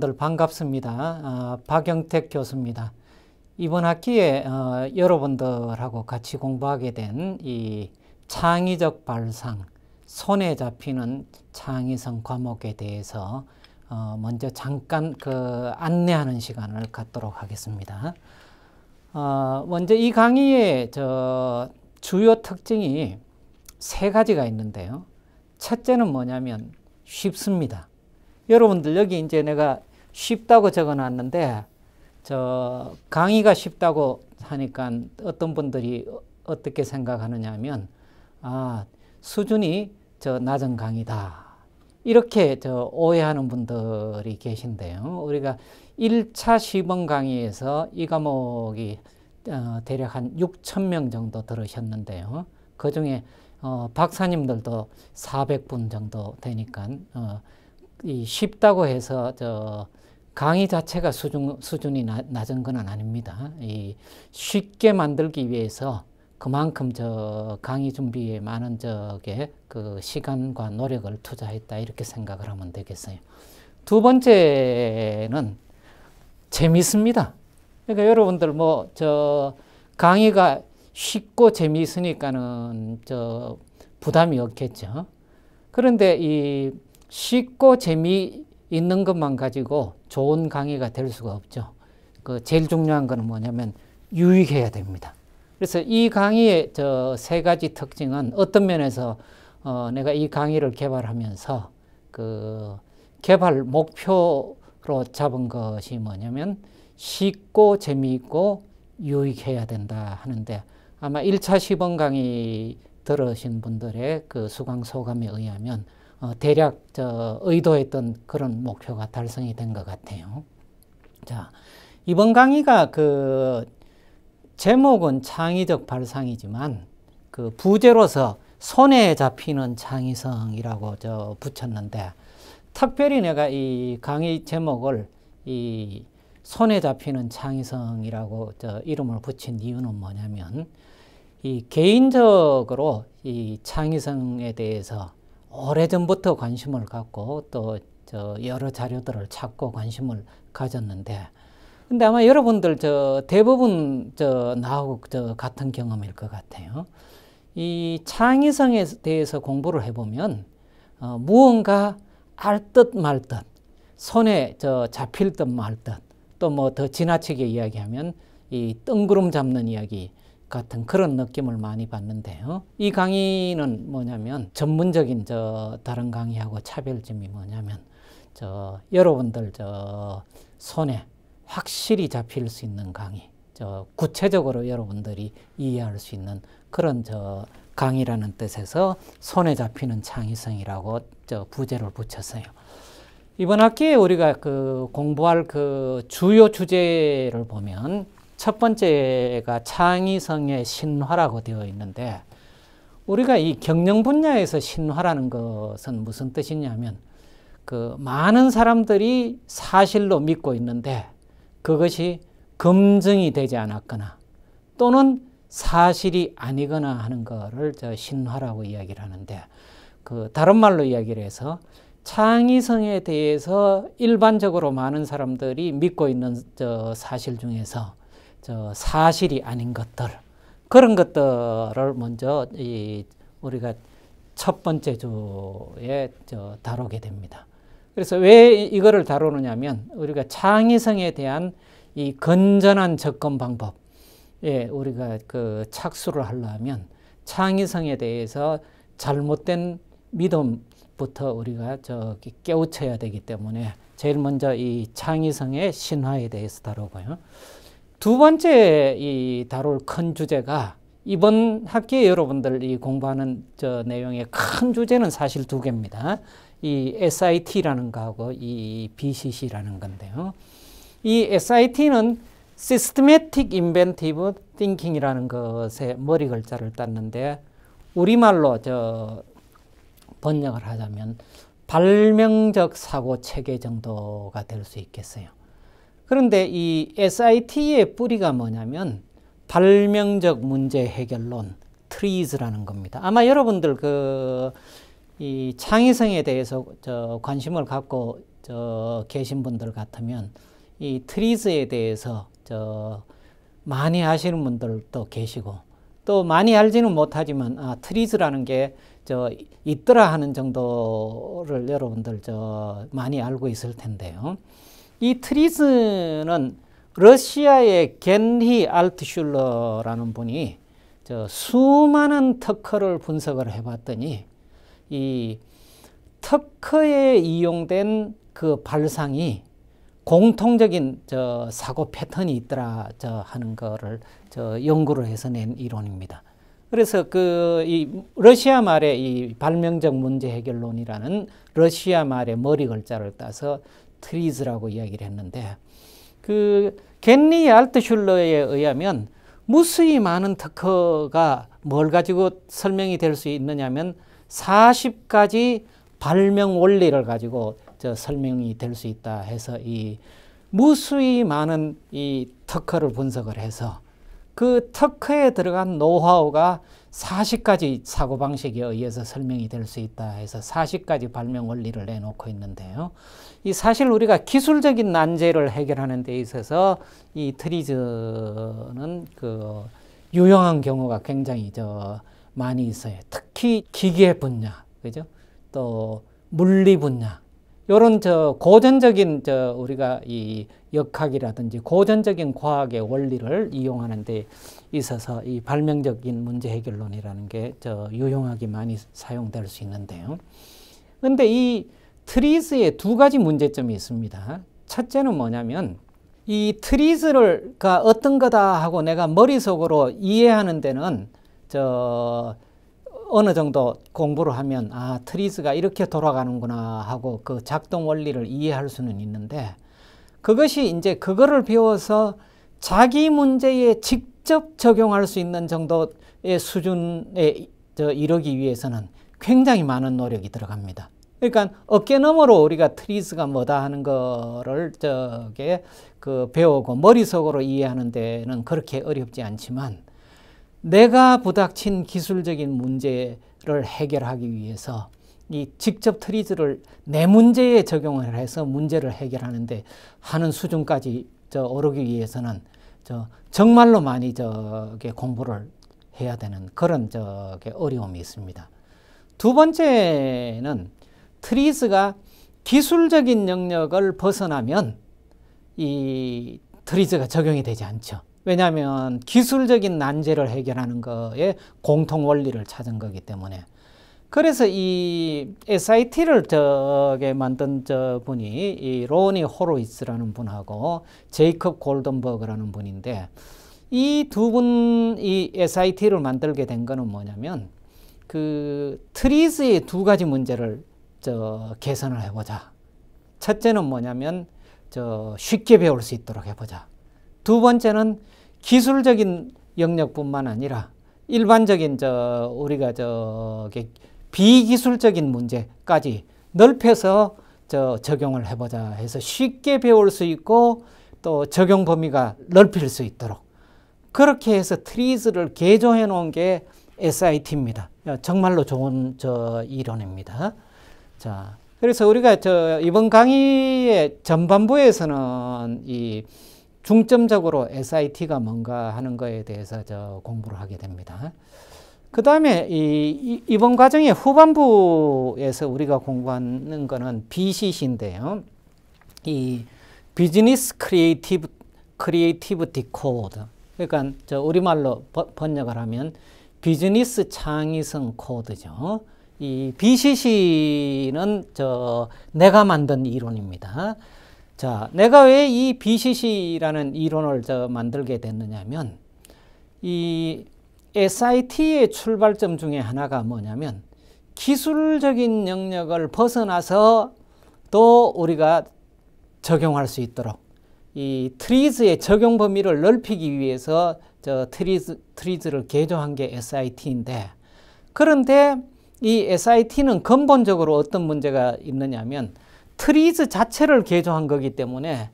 여러분들 반갑습니다. 아, 박영택 교수입니다. 이번 학기에 어, 여러분들하고 같이 공부하게 된 이 창의적 발상, 손에 잡히는 창의성 과목에 대해서 어, 먼저 잠깐 그 안내하는 시간을 갖도록 하겠습니다. 어, 먼저 이 강의의 저 주요 특징이 세 가지가 있는데요. 첫째는 뭐냐면 쉽습니다. 여러분들 여기 이제 내가 쉽다고 적어놨는데 저 강의가 쉽다고 하니까 어떤 분들이 어떻게 생각하느냐 하면 아 수준이 저 낮은 강의다 이렇게 저 오해하는 분들이 계신데요. 우리가 1차 시범 강의에서 이 과목이 어, 대략 한 6천 명 정도 들으셨는데요. 그 중에 어, 박사님들도 400분 정도 되니까 어, 이 쉽다고 해서 저 강의 자체가 수준, 수준이 낮은 건 아닙니다. 쉽게 만들기 위해서 그만큼 저 강의 준비에 많은 저게 그 시간과 노력을 투자했다 이렇게 생각을 하면 되겠어요. 두 번째는 재밌습니다. 그러니까 여러분들 뭐 저 강의가 쉽고 재미있으니까는 저 부담이 없겠죠. 그런데 이 쉽고 재미있는 것만 가지고 좋은 강의가 될 수가 없죠. 그 제일 중요한 건 뭐냐면 유익해야 됩니다. 그래서 이 강의의 저 세 가지 특징은 어떤 면에서 어 내가 이 강의를 개발하면서 그 개발 목표로 잡은 것이 뭐냐면 쉽고 재미있고 유익해야 된다 하는데 아마 1차 시범 강의 들으신 분들의 그 수강 소감에 의하면 어, 대략 저 의도했던 그런 목표가 달성이 된 것 같아요. 자, 이번 강의가 그 제목은 창의적 발상이지만 그 부제로서 손에 잡히는 창의성이라고 저 붙였는데 특별히 내가 이 강의 제목을 이 손에 잡히는 창의성이라고 저 이름을 붙인 이유는 뭐냐면 이 개인적으로 이 창의성에 대해서 오래전부터 관심을 갖고 또 여러 자료들을 찾고 관심을 가졌는데 근데 아마 여러분들 저 대부분 저 나하고 저 같은 경험일 것 같아요. 이 창의성에 대해서 공부를 해보면 어, 무언가 알듯 말듯 손에 저 잡힐 듯 말듯또 뭐 더 지나치게 이야기하면 이 뜬구름 잡는 이야기 같은 그런 느낌을 많이 받는데요. 이 강의는 뭐냐면 전문적인 저 다른 강의하고 차별점이 뭐냐면 저 여러분들 저 손에 확실히 잡힐 수 있는 강의, 저 구체적으로 여러분들이 이해할 수 있는 그런 저 강의라는 뜻에서 손에 잡히는 창의성이라고 저 부제를 붙였어요. 이번 학기에 우리가 그 공부할 그 주요 주제를 보면 첫 번째가 창의성의 신화라고 되어 있는데 우리가 이 경영 분야에서 신화라는 것은 무슨 뜻이냐면 그 많은 사람들이 사실로 믿고 있는데 그것이 검증이 되지 않았거나 또는 사실이 아니거나 하는 것을 저 신화라고 이야기를 하는데 그 다른 말로 이야기를 해서 창의성에 대해서 일반적으로 많은 사람들이 믿고 있는 저 사실 중에서 저 사실이 아닌 것들 그런 것들을 먼저 이 우리가 첫 번째 주에 저 다루게 됩니다. 그래서 왜 이거를 다루느냐면 우리가 창의성에 대한 이 건전한 접근 방법, 예, 우리가 그 착수를 하려면 창의성에 대해서 잘못된 믿음부터 우리가 저 깨우쳐야 되기 때문에 제일 먼저 이 창의성의 신화에 대해서 다루고요. 두 번째 이 다룰 큰 주제가 이번 학기에 여러분들이 공부하는 저 내용의 큰 주제는 사실 두 개입니다. 이 SIT라는 거하고 이 BCC라는 건데요. 이 SIT는 Systematic Inventive Thinking이라는 것에 머리 글자를 땄는데 우리말로 저 번역을 하자면 발명적 사고 체계 정도가 될 수 있겠어요. 그런데 이 SIT의 뿌리가 뭐냐면 발명적 문제 해결론, 트리즈라는 겁니다. 아마 여러분들 그 이 창의성에 대해서 저 관심을 갖고 저 계신 분들 같으면 이 트리즈에 대해서 저 많이 아시는 분들도 계시고 또 많이 알지는 못하지만 아 트리즈라는 게 저 있더라 하는 정도를 여러분들 저 많이 알고 있을 텐데요. 이트리즈는 러시아의 겐히 알트슐러라는 분이 수많은 특허를 분석을 해봤더니 이 특허에 이용된 그 발상이 공통적인 저 사고 패턴이 있더라 저 하는 거를 저 연구를 해서 낸 이론입니다. 그래서 그이 러시아 말의 이 발명적 문제 해결론이라는 러시아 말의 머리 글자를 따서 트리즈라고 이야기를 했는데 그 겐리 알트슐러에 의하면 무수히 많은 특허가 뭘 가지고 설명이 될 수 있느냐면 40가지 발명 원리를 가지고 저 설명이 될 수 있다 해서 이 무수히 많은 이 특허를 분석을 해서 그 특허에 들어간 노하우가 40가지 사고방식에 의해서 설명이 될 수 있다 해서 40가지 발명 원리를 내놓고 있는데요. 이 사실 우리가 기술적인 난제를 해결하는 데 있어서 이 트리즈는 그 유용한 경우가 굉장히 저 많이 있어요. 특히 기계 분야, 그죠? 또 물리 분야, 이런 저 고전적인 저 우리가 이 역학이라든지 고전적인 과학의 원리를 이용하는 데 있어서 이 발명적인 문제 해결론이라는 게 저 유용하게 많이 사용될 수 있는데요. 근데 이 트리스의 두 가지 문제점이 있습니다. 첫째는 뭐냐면 이 트리스를 그 어떤 거다 하고 내가 머릿속으로 이해하는 데는 저 어느 정도 공부를 하면 아 트리스가 이렇게 돌아가는구나 하고 그 작동 원리를 이해할 수는 있는데 그것이 이제 그거를 배워서 자기 문제에 직접 적용할 수 있는 정도의 수준에 이르기 위해서는 굉장히 많은 노력이 들어갑니다. 그러니까 어깨너머로 우리가 트리스가 뭐다 하는 거를 저게 그 배우고 머릿속으로 이해하는 데는 그렇게 어렵지 않지만 내가 부닥친 기술적인 문제를 해결하기 위해서 이 직접 트리즈를 내 문제에 적용을 해서 문제를 해결하는데 하는 수준까지 저 오르기 위해서는 저 정말로 많이 저게 공부를 해야 되는 그런 저게 어려움이 있습니다. 두 번째는 트리즈가 기술적인 영역을 벗어나면 이 트리즈가 적용이 되지 않죠. 왜냐하면 기술적인 난제를 해결하는 거에 공통 원리를 찾은 거기 때문에 그래서 이 SIT를 저게 만든 저 분이 이 로니 호로이츠라는 분하고 제이컵 골든버그라는 분인데 이 두 분 이 SIT를 만들게 된 거는 뭐냐면 그 트리스의 두 가지 문제를 저 개선을 해보자. 첫째는 뭐냐면 저 쉽게 배울 수 있도록 해보자. 두 번째는 기술적인 영역뿐만 아니라 일반적인 저 우리가 저게 비기술적인 문제까지 넓혀서 저 적용을 해보자 해서 쉽게 배울 수 있고 또 적용 범위가 넓힐 수 있도록 그렇게 해서 트리즈를 개조해 놓은 게 SIT입니다. 정말로 좋은 저 이론입니다. 자, 그래서 우리가 저 이번 강의의 전반부에서는 이 중점적으로 SIT가 뭔가 하는 거에 대해서 저 공부를 하게 됩니다. 그 다음에 이, 이번 과정의 후반부에서 우리가 공부하는 거는 BCC인데요. 이 비즈니스 크리에이티브 크리에이티브티 코드. 그러니까 저 우리말로 번역을 하면 비즈니스 창의성 코드죠. 이 BCC는 저 내가 만든 이론입니다. 자, 내가 왜 이 BCC라는 이론을 저 만들게 됐느냐면 이 SIT의 출발점 중에 하나가 뭐냐면 기술적인 영역을 벗어나서 또 우리가 적용할 수 있도록 이 트리즈의 적용 범위를 넓히기 위해서 저 트리즈, 트리즈를 개조한 게 SIT인데 그런데 이 SIT는 근본적으로 어떤 문제가 있느냐 하면 트리즈 자체를 개조한 거기 때문에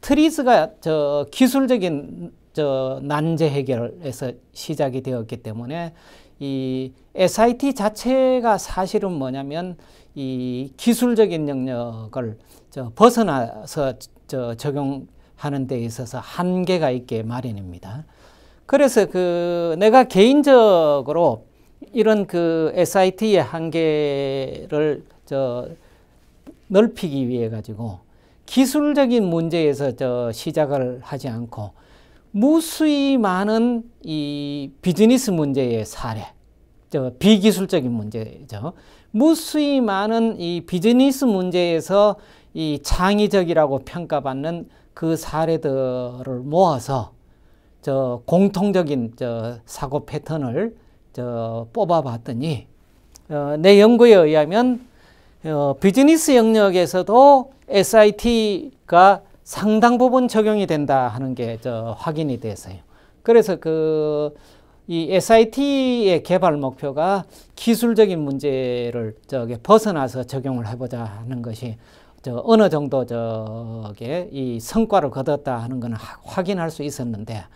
트리즈가 저 기술적인 저 난제 해결에서 시작이 되었기 때문에 이 SIT 자체가 사실은 뭐냐면 이 기술적인 영역을 저 벗어나서 저 적용하는 데 있어서 한계가 있게 마련입니다. 그래서 그 내가 개인적으로 이런 그 SIT의 한계를 저 넓히기 위해 가지고 기술적인 문제에서 저 시작을 하지 않고 무수히 많은 이 비즈니스 문제의 사례, 저 비기술적인 문제죠. 무수히 많은 이 비즈니스 문제에서 이 창의적이라고 평가받는 그 사례들을 모아서 저 공통적인 저 사고 패턴을 저 뽑아봤더니 어, 내 연구에 의하면 어, 비즈니스 영역에서도 SIT가 상당 부분 적용이 된다 하는 게 확인이 됐서요 그래서 그 이 SIT의 개발 목표가 기술적인 문제를 저기 벗어나서 적용을 해보자 하는 것이 어느 정도 저게 이 성과를 거뒀다 하는 것은 확인할 수 있었는데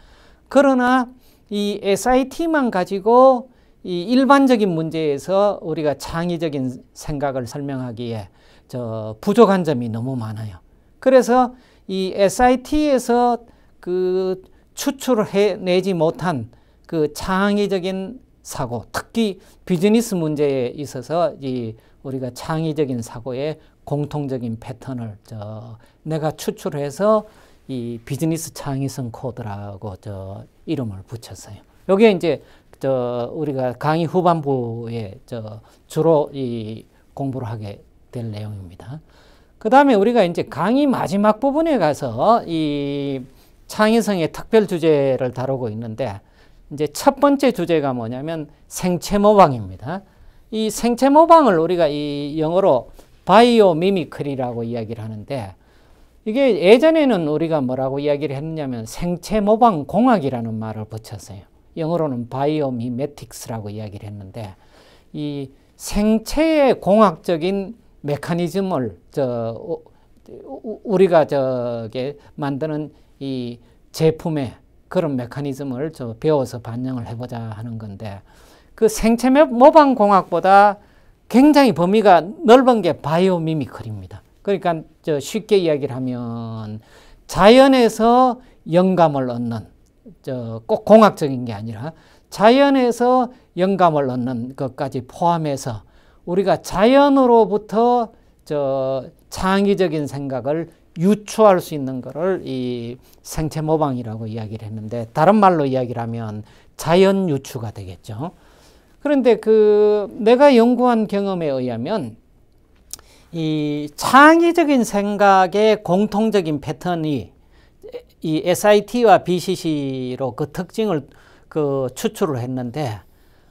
그러나 이 SIT만 가지고 이 일반적인 문제에서 우리가 창의적인 생각을 설명하기에 저 부족한 점이 너무 많아요. 그래서 이 SIT에서 그 추출을 해내지 못한 그 창의적인 사고, 특히 비즈니스 문제에 있어서 이 우리가 창의적인 사고의 공통적인 패턴을 저 내가 추출해서 이 비즈니스 창의성 코드라고 저 이름을 붙였어요. 요게 이제 저 우리가 강의 후반부에 저 주로 이 공부를 하게 될 내용입니다. 그 다음에 우리가 이제 강의 마지막 부분에 가서 이 창의성의 특별 주제를 다루고 있는데 이제 첫 번째 주제가 뭐냐면 생체 모방입니다. 이 생체 모방을 우리가 이 영어로 바이오 미미크리라고 이야기를 하는데 이게 예전에는 우리가 뭐라고 이야기를 했냐면 생체 모방 공학이라는 말을 붙였어요. 영어로는 바이오 미메틱스라고 이야기를 했는데 이 생체의 공학적인 메커니즘을 저 우리가 저게 만드는 이 제품에 그런 메커니즘을 저 배워서 반영을 해보자 하는 건데 그 생체 모방 공학보다 굉장히 범위가 넓은 게 바이오 미미컬입니다. 그러니까 저 쉽게 이야기를 하면 자연에서 영감을 얻는 저꼭 공학적인 게 아니라 자연에서 영감을 얻는 것까지 포함해서 우리가 자연으로부터 저 창의적인 생각을 유추할 수 있는 것을 이 생체 모방이라고 이야기를 했는데 다른 말로 이야기를 하면 자연 유추가 되겠죠. 그런데 그 내가 연구한 경험에 의하면 이 창의적인 생각의 공통적인 패턴이 이 SIT와 BCC로 그 특징을 그 추출을 했는데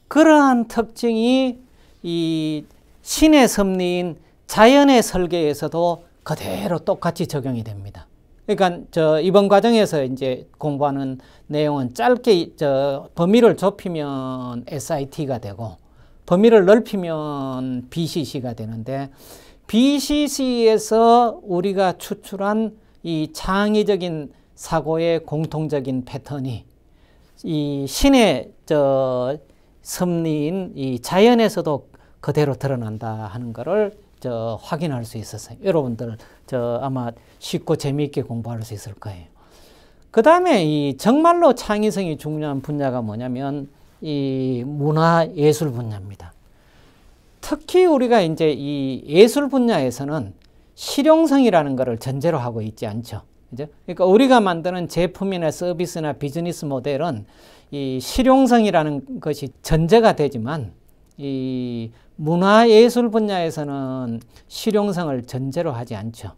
그러한 특징이 이 신의 섭리인 자연의 설계에서도 그대로 똑같이 적용이 됩니다. 그러니까 저 이번 과정에서 이제 공부하는 내용은 짧게 저 범위를 좁히면 SIT가 되고 범위를 넓히면 BCC가 되는데 BCC에서 우리가 추출한 이 창의적인 사고의 공통적인 패턴이 이 신의 저 섭리인 이 자연에서도 그대로 드러난다 하는 것을 저 확인할 수 있었어요. 여러분들 저 아마 쉽고 재미있게 공부할 수 있을 거예요. 그 다음에 이 정말로 창의성이 중요한 분야가 뭐냐면 이 문화 예술 분야입니다. 특히 우리가 이제 이 예술 분야에서는 실용성이라는 것을 전제로 하고 있지 않죠. 그죠? 그러니까 우리가 만드는 제품이나 서비스나 비즈니스 모델은 이 실용성이라는 것이 전제가 되지만 이 문화예술 분야에서는 실용성을 전제로 하지 않죠.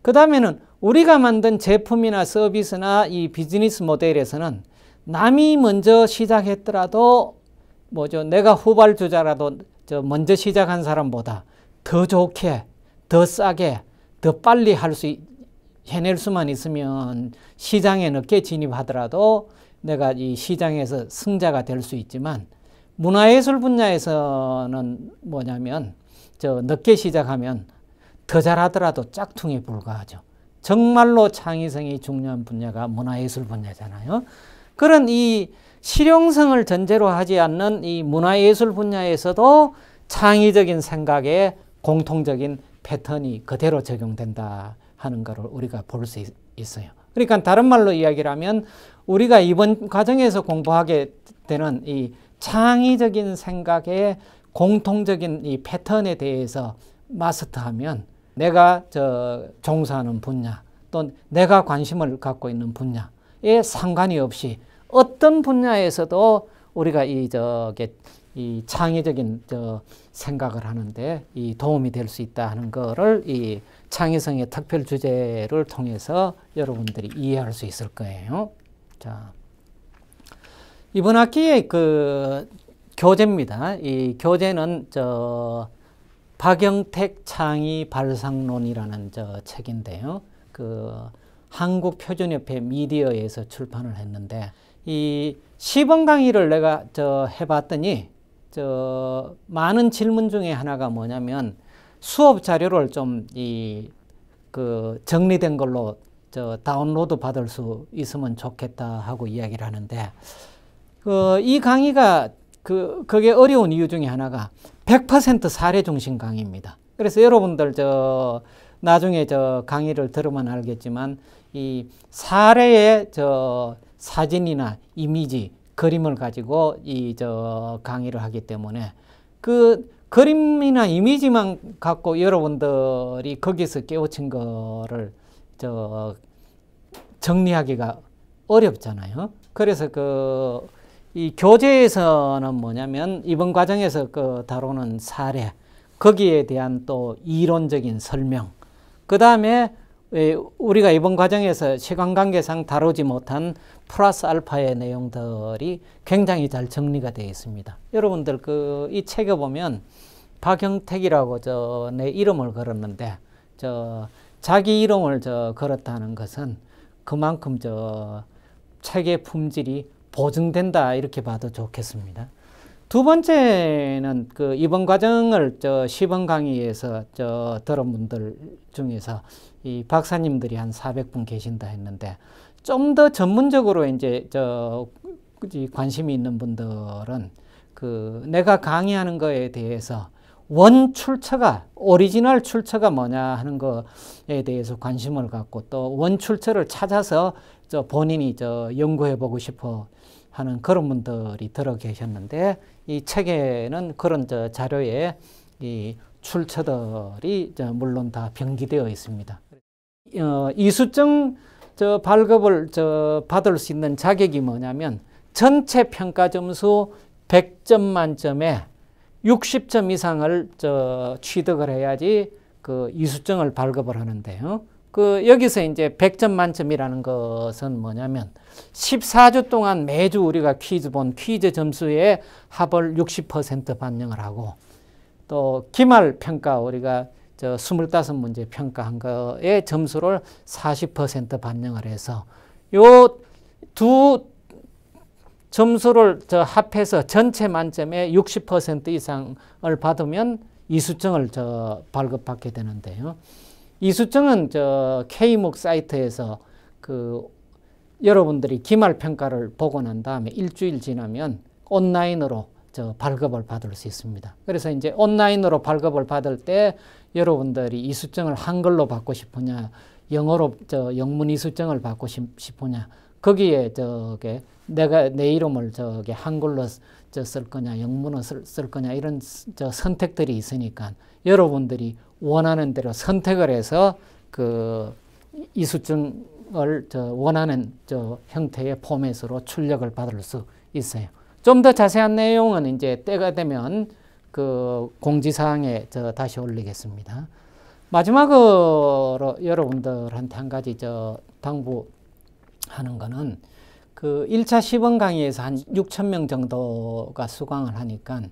그 다음에는 우리가 만든 제품이나 서비스나 이 비즈니스 모델에서는 남이 먼저 시작했더라도 뭐죠 내가 후발주자라도 저 먼저 시작한 사람보다 더 좋게 더 싸게 더 빨리 할 수 해낼 수만 있으면 시장에 늦게 진입하더라도 내가 이 시장에서 승자가 될 수 있지만 문화예술 분야에서는 뭐냐면 저 늦게 시작하면 더 잘하더라도 짝퉁에 불과하죠. 정말로 창의성이 중요한 분야가 문화예술 분야잖아요. 그런 이 실용성을 전제로 하지 않는 이 문화예술 분야에서도 창의적인 생각에 공통적인 패턴이 그대로 적용된다 하는 것을 우리가 볼 수 있어요. 그러니까 다른 말로 이야기를 하면 우리가 이번 과정에서 공부하게 되는 이 창의적인 생각의 공통적인 이 패턴에 대해서 마스터하면 내가 저 종사하는 분야 또 내가 관심을 갖고 있는 분야에 상관이 없이 어떤 분야에서도 우리가 이 저게 이 창의적인 저 생각을 하는데 이 도움이 될 수 있다 하는 거를 이 창의성의 특별 주제를 통해서 여러분들이 이해할 수 있을 거예요. 자, 이번 학기에 그 교재입니다. 이 교재는 저 박영택 창의 발상론이라는 저 책인데요. 그 한국표준협회 미디어에서 출판을 했는데 이 시범 강의를 내가 저 해봤더니 저 많은 질문 중에 하나가 뭐냐면 수업 자료를 좀 이 그 정리된 걸로 저 다운로드 받을 수 있으면 좋겠다 하고 이야기를 하는데 그이 강의가 그 그게 어려운 이유 중에 하나가 100% 사례 중심 강의입니다. 그래서 여러분들 저 나중에 저 강의를 들으면 알겠지만 이 사례의 저 사진이나 이미지 그림을 가지고 이 저 강의를 하기 때문에 그 그림이나 이미지만 갖고 여러분들이 거기서 깨우친 거를 저 정리하기가 어렵잖아요. 그래서 그 이 교재에서는 뭐냐면 이번 과정에서 그 다루는 사례 거기에 대한 또 이론적인 설명 그 다음에 우리가 이번 과정에서 시간관계상 다루지 못한 플러스 알파의 내용들이 굉장히 잘 정리가 되어 있습니다. 여러분들 그 이 책에 보면 박영택이라고 저내 이름을 걸었는데 저 자기 이름을 저 걸었다는 것은 그만큼 저 책의 품질이 보증된다 이렇게 봐도 좋겠습니다. 두 번째는 그 이번 과정을 저 시범 강의에서 저 들은 분들 중에서 이 박사님들이 한 400분 계신다 했는데 좀 더 전문적으로 이제 저 관심이 있는 분들은 그 내가 강의하는 거에 대해서 원 출처가 오리지널 출처가 뭐냐 하는 것에 대해서 관심을 갖고 또 원 출처를 찾아서 저 본인이 저 연구해 보고 싶어 하는 그런 분들이 들어 계셨는데 이 책에는 그런 저 자료에 이 출처들이 물론 다 병기되어 있습니다. 어, 이수증 저 발급을 저 받을 수 있는 자격이 뭐냐면 전체 평가 점수 100점 만점에 60점 이상을 저 취득을 해야지 그 이수증을 발급을 하는데요. 그 여기서 이제 100점 만점이라는 것은 뭐냐면 14주 동안 매주 우리가 퀴즈 본 퀴즈 점수에 합을 60% 반영을 하고 또 기말 평가 우리가 저 25문제 평가한 거에 점수를 40% 반영을 해서 요두 점수를 저 합해서 전체 만점의 60% 이상을 받으면 이수증을 저 발급받게 되는데요. 이수증은 저 K목 사이트에서 그 여러분들이 기말 평가를 보고 난 다음에 일주일 지나면 온라인으로 저 발급을 받을 수 있습니다. 그래서 이제 온라인으로 발급을 받을 때 여러분들이 이수증을 한글로 받고 싶으냐, 영어로 저 영문 이수증을 받고 싶으냐 거기에 저게 내가 내 이름을 저게 한글로 쓸 거냐 영문어 쓸, 쓸 거냐 이런 저 선택들이 있으니까 여러분들이 원하는 대로 선택을 해서 그 이수증을 저 원하는 저 형태의 포맷으로 출력을 받을 수 있어요. 좀 더 자세한 내용은 이제 때가 되면 그 공지사항에 저 다시 올리겠습니다. 마지막으로 여러분들한테 한 가지 저 당부 하는 거는 그 1차 시범 강의에서 한 6천 명 정도가 수강을 하니까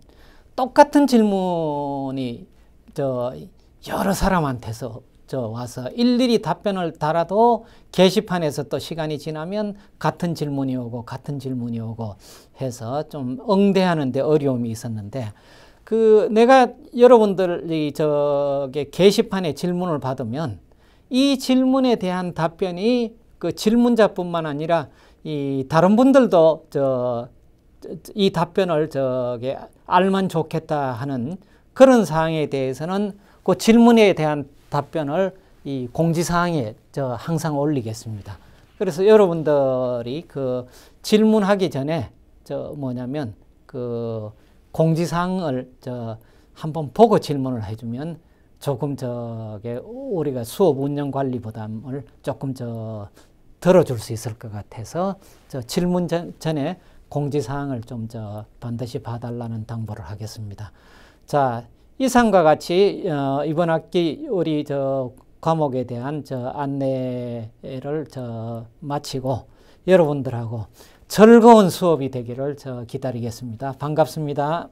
똑같은 질문이 저 여러 사람한테서 저 와서 일일이 답변을 달아도 게시판에서 또 시간이 지나면 같은 질문이 오고 같은 질문이 오고 해서 좀 응대하는데 어려움이 있었는데 그 내가 여러분들이 저게 게시판에 질문을 받으면 이 질문에 대한 답변이 그 질문자뿐만 아니라 이 다른 분들도 저이 답변을 저게 알면 좋겠다 하는 그런 사항에 대해서는 그 질문에 대한 답변을 이 공지사항에 저 항상 올리겠습니다. 그래서 여러분들이 그 질문하기 전에 저 뭐냐면 그 공지사항을 저 한번 보고 질문을 해주면 조금 저게 우리가 수업 운영 관리 부담을 조금 저 들어줄 수 있을 것 같아서 저 질문 전, 에 공지사항을 좀 저 반드시 봐달라는 당부를 하겠습니다. 자, 이상과 같이 어, 이번 학기 우리 저 과목에 대한 저 안내를 저 마치고 여러분들하고 즐거운 수업이 되기를 저 기다리겠습니다. 반갑습니다.